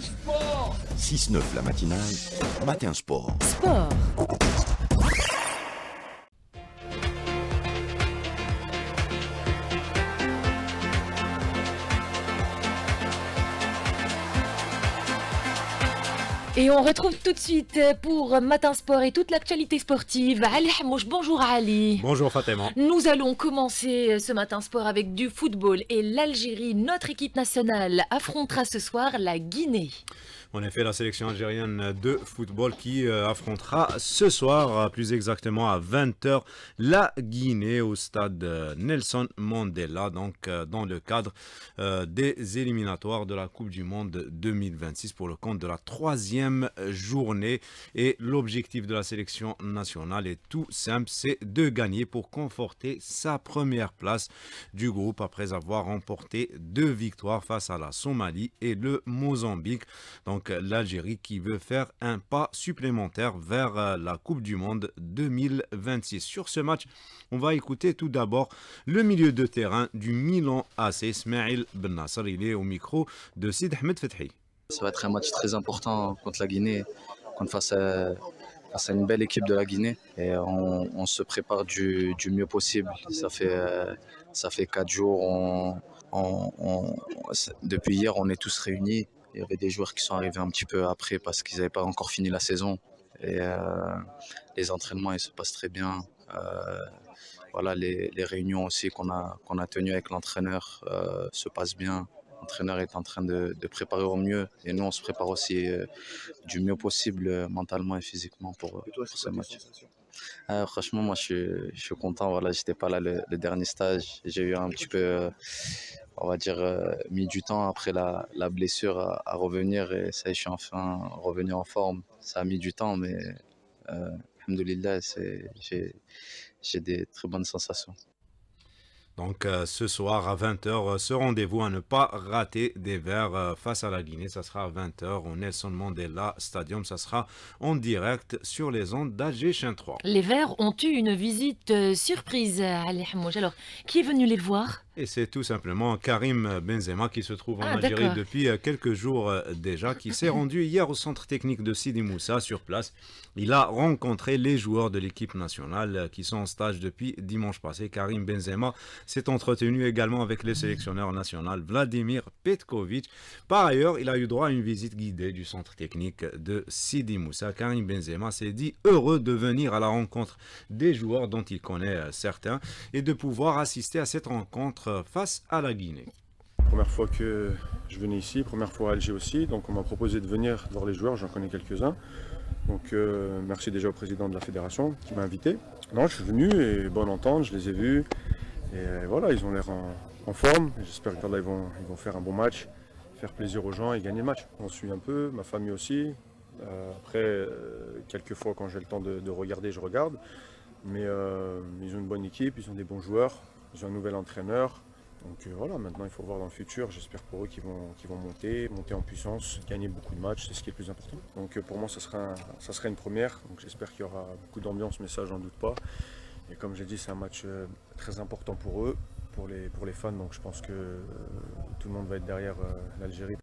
sport 6-9 la matinale, matin sport. Sport Et on retrouve tout de suite pour Matin Sport et toute l'actualité sportive. Ali Hamouch, bonjour Ali. Bonjour Fatima. Nous allons commencer ce Matin Sport avec du football et l'Algérie, notre équipe nationale, affrontera ce soir la Guinée. En effet, la sélection algérienne de football qui euh, affrontera ce soir, euh, plus exactement à 20h, la Guinée au stade euh, Nelson Mandela, donc dans le cadre des éliminatoires de la Coupe du Monde 2026 pour le compte de la troisième journée. Et l'objectif de la sélection nationale est tout simple, c'est de gagner pour conforter sa première place du groupe après avoir remporté deux victoires face à la Somalie et le Mozambique. Donc l'Algérie qui veut faire un pas supplémentaire vers euh, la Coupe du Monde 2026. Sur ce match, on va écouter tout d'abord le milieu de terrain du Milan AC, Ismail Ben Il est au micro de Sid Ahmed Fethi. Ça va être un match très important contre la Guinée, contre face à, une belle équipe de la Guinée. Et on, se prépare du, mieux possible. Ça fait, euh, ça fait quatre jours. depuis hier, on est tous réunis. Il y avait des joueurs qui sont arrivés un petit peu après parce qu'ils n'avaient pas encore fini la saison. Et euh, les entraînements, ils se passent très bien. Euh, voilà, les, réunions aussi qu'on a, tenues avec l'entraîneur euh, se passent bien l'entraîneur est en train de, de, préparer au mieux et nous on se prépare aussi du mieux possible mentalement et physiquement pour ce match. Ah, franchement, moi, je suis, je suis content. Voilà, j'étais pas là le, dernier stage. J'ai eu un petit peu, euh, on va dire, euh, mis du temps après la, la blessure à, revenir. Et ça, je suis enfin revenu en forme. Ça a mis du temps, mais euh, alhamdoulilah, j'ai des très bonnes sensations. Donc euh, ce soir à 20h, euh, ce rendez-vous à ne pas rater des verts euh, face à la Guinée. Ça sera à 20h au Nelson Mandela Stadium. Ça sera en direct sur les ondes d'AG 3. Les verts ont eu une visite surprise à Alors, qui est venu les voir et c'est tout simplement Karim Benzema qui se trouve en ah, Algérie depuis euh, quelques jours euh, déjà, qui s'est rendu hier au centre technique de Sidi Moussa sur place. Il a rencontré les joueurs de l'équipe nationale euh, qui sont en stage depuis dimanche passé. Karim Benzema s'est entretenu également avec le sélectionneur national Vladimir Petkovic. Par ailleurs, il a eu droit à une visite guidée du centre technique de Sidi Moussa. Karim Benzema s'est dit heureux de venir à la rencontre des joueurs dont il connaît certains et de pouvoir assister à cette rencontre face à la Guinée. Première fois que je venais ici, première fois à Alger aussi, donc on m'a proposé de venir voir les joueurs, j'en connais quelques-uns. Donc euh, merci déjà au président de la fédération qui m'a invité. Non, je suis venu et bonne entente, je les ai vus. Et voilà, ils ont l'air en, forme. J'espère que là, ils vont, faire un bon match, faire plaisir aux gens et gagner le match. On suit un peu, ma famille aussi. Euh, après, euh, quelques fois quand j'ai le temps de, regarder, je regarde. Mais ils ont une bonne équipe, ils ont des bons joueurs. J'ai un nouvel entraîneur. Donc euh, voilà, maintenant il faut voir dans le futur. J'espère pour eux qu'ils vont, vont monter, monter en puissance, gagner beaucoup de matchs, c'est ce qui est le plus important. Donc euh, pour moi, ça sera, ça sera une première. Donc j'espère qu'il y aura beaucoup d'ambiance, mais ça, j'en doute pas. Et comme j'ai dit, c'est un match euh, très important pour eux, pour les, pour les fans. Donc je pense que tout le monde va être derrière l'Algérie.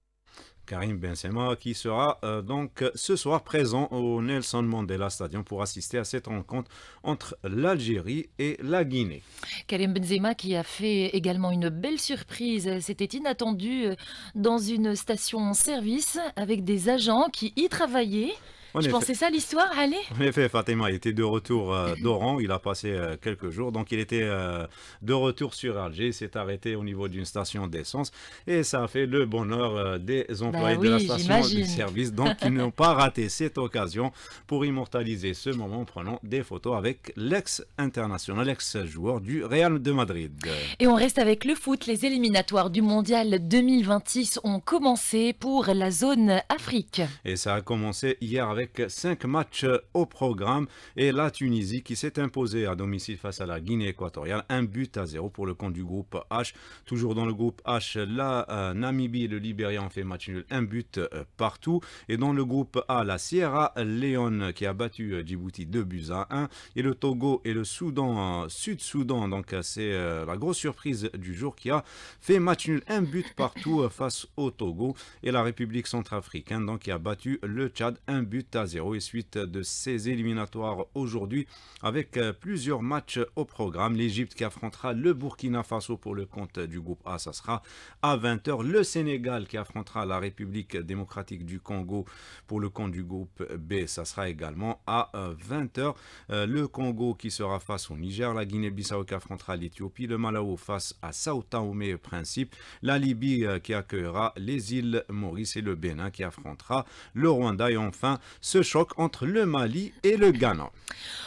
Karim Benzema, qui sera euh, donc ce soir présent au Nelson Mandela Stadium pour assister à cette rencontre entre l'Algérie et la Guinée. Karim Benzema qui a fait également une belle surprise. C'était inattendu euh, dans une station-service avec des agents qui y travaillaient. En je pensais ça l'histoire, allez En effet, Fatima était de retour euh, d'Oran, il a passé euh, quelques jours, donc il était euh, de retour sur Alger, il s'est arrêté au niveau d'une station d'essence, et ça a fait le bonheur des bah employés de la station du service, donc ils n'ont pas raté cette occasion pour immortaliser ce moment en prenant des photos avec l'ex-international, l'ex-joueur du Real de Madrid. Et on reste avec le foot, les éliminatoires du Mondial 2026 ont commencé pour la zone Afrique. Et ça a commencé hier avec avec cinq matchs au programme et la Tunisie qui s'est imposée à domicile face à la Guinée équatoriale, un but à zéro pour le compte du groupe H. Toujours dans le groupe H, la euh, Namibie et le Libéria ont fait match nul, un but euh, partout. Et dans le groupe A, la Sierra Leone qui a battu euh, Djibouti 2 buts à 1 et le Togo et le Soudan, Sud-Soudan, donc c'est la grosse surprise du jour qui a fait match nul, un but partout face au Togo et la République centrafricaine donc qui a battu le Tchad un but à 0 et suite de ces éliminatoires aujourd'hui avec euh, plusieurs matchs au programme. L'Egypte qui affrontera le Burkina Faso pour le compte du groupe A, ça sera à 20h. Le Sénégal qui affrontera la République démocratique du Congo pour le compte du groupe B, ça sera également à 20h. Euh, euh, le Congo qui sera face au Niger, la Guinée-Bissau qui affrontera l'Éthiopie, le Malawi face à Sao Tomé et Principe, la Libye qui accueillera les îles Maurice et le Bénin qui affrontera le Rwanda et enfin ce choc entre le Mali et le Ghana.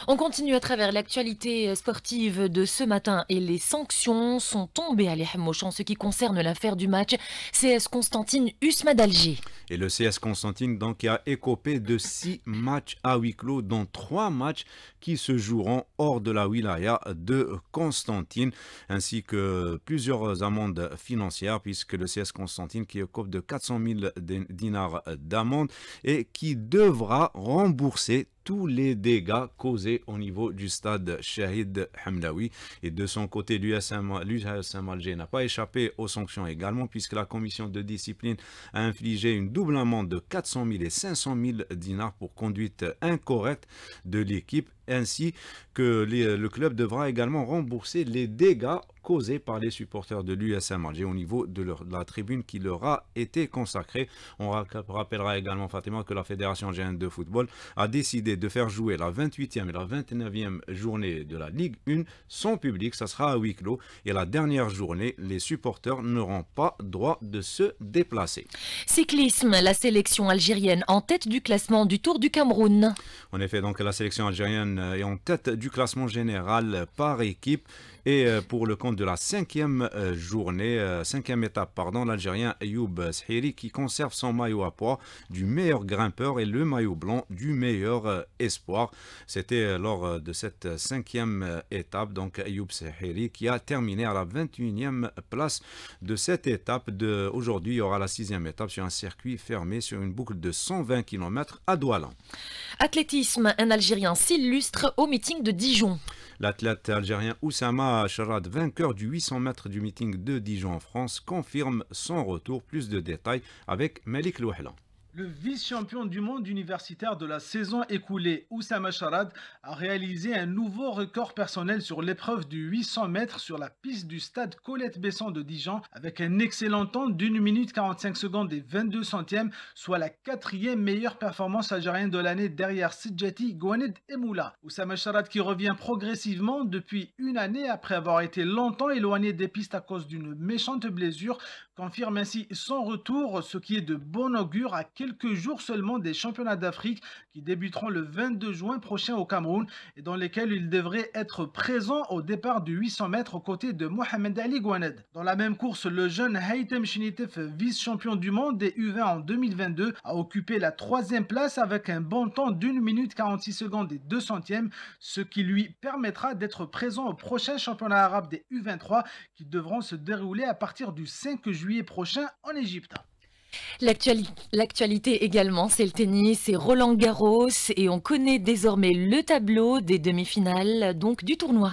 On continue à travers l'actualité euh, sportive de ce matin et les sanctions sont tombées à l'Ihmouch en ce qui concerne l'affaire du match CS Constantine Usma d'Alger. Et le CS Constantine donc a écopé de 6 matchs à huis clos, dont 3 matchs qui se joueront hors de la wilaya de Constantine, ainsi que plusieurs amendes financières, puisque le CS Constantine qui écope de 400 000 dinars d'amende et qui devra rembourser tous les dégâts causés au niveau du stade Shahid Hamdawi. Et de son côté, l'USM Alger n'a pas échappé aux sanctions également, puisque la commission de discipline a infligé une double amende de 400 000 et 500 000 dinars pour conduite incorrecte de l'équipe ainsi que euh, le club devra également rembourser les dégâts causés par les supporters de l'USM Alger au niveau de, la tribune qui leur a été consacrée. On rappellera également, Fatima, que la Fédération algérienne de football a décidé de faire jouer la 28e et la 29e journée de la Ligue 1 sans public. Ça sera à huis clos. Et la dernière journée, les supporters n'auront pas droit de se déplacer. Cyclisme, la sélection algérienne en tête du classement du Tour du Cameroun. En effet, donc la sélection algérienne et en tête du classement général par équipe. Et euh, pour le compte de la cinquième euh, journée, euh, cinquième étape, pardon, l'Algérien Ayoub Sahiri qui conserve son maillot à poids du meilleur grimpeur et le maillot blanc du meilleur espoir. C'était lors de cette cinquième étape, donc Ayoub Sahiri qui a terminé à la 21e place de cette étape. De... Aujourd'hui, il y aura la sixième étape sur un circuit fermé sur une boucle de 120 km à Douala. Athlétisme, un Algérien s'illustre au meeting de Dijon. L'athlète algérien Oussama Charad, vainqueur du 800 mètres du meeting de Dijon en France, confirme son retour. Plus de détails avec Malik Louhla. Le vice-champion du monde universitaire de la saison écoulée, Oussama Charad, a réalisé un nouveau record personnel sur l'épreuve du 800 mètres sur la piste du stade Colette-Besson de Dijon avec un excellent temps d'une minute 45 secondes et 22 centièmes, soit la quatrième meilleure performance algérienne de l'année derrière Sidjati, Gouaned et Moula. Oussama Charad qui revient progressivement depuis une année après avoir été longtemps éloigné des pistes à cause d'une méchante blessure confirme ainsi son retour, ce qui est de bon augure à quelques jours seulement des championnats d'Afrique qui débuteront le 22 juin prochain au Cameroun et dans lesquels il devrait être présent au départ du 800 mètres aux côtés de Mohamed Ali Gwaned. Dans la même course, le jeune Haytem Shinitef, vice-champion du monde des U20 en 2022, a occupé la troisième place avec un bon temps d'une minute 46 secondes et 200 centièmes, ce qui lui permettra d'être présent au prochain championnat arabe des U23 qui devront se dérouler à partir du 5 juin juillet prochain en Égypte. L'actualité également, c'est le tennis, c'est Roland Garros et on connaît désormais le tableau des demi-finales donc du tournoi.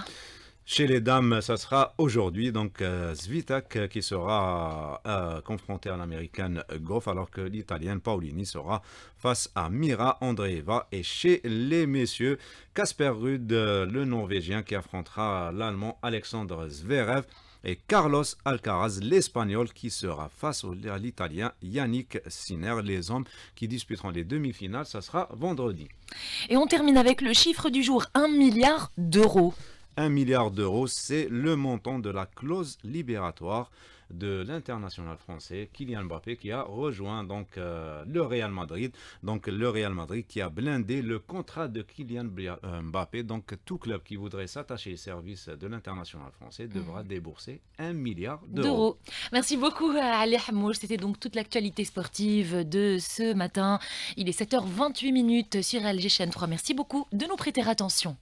Chez les dames, ça sera aujourd'hui, donc euh, euh, qui sera euh, confronté à l'américaine Goff, alors que l'italienne Paolini sera face à Mira Andreeva. Et chez les messieurs, Casper Ruud, le norvégien qui affrontera l'allemand Alexandre Zverev et Carlos Alcaraz, l'Espagnol, qui sera face à l'Italien Yannick Sinner. Les hommes qui disputeront les demi-finales, ça sera vendredi. Et on termine avec le chiffre du jour, 1 milliard d'euros. 1 milliard d'euros, c'est le montant de la clause libératoire de l'international français Kylian Mbappé qui a rejoint donc euh, le Real Madrid. Donc le Real Madrid qui a blindé le contrat de Kylian euh, Mbappé. Donc tout club qui voudrait s'attacher au services de l'international français devra mm. débourser un milliard d'euros. Merci beaucoup euh, Ali Hamouj C'était donc toute l'actualité sportive de ce matin. Il est 7h28 minutes sur LG Chaîne 3. Merci beaucoup de nous prêter attention.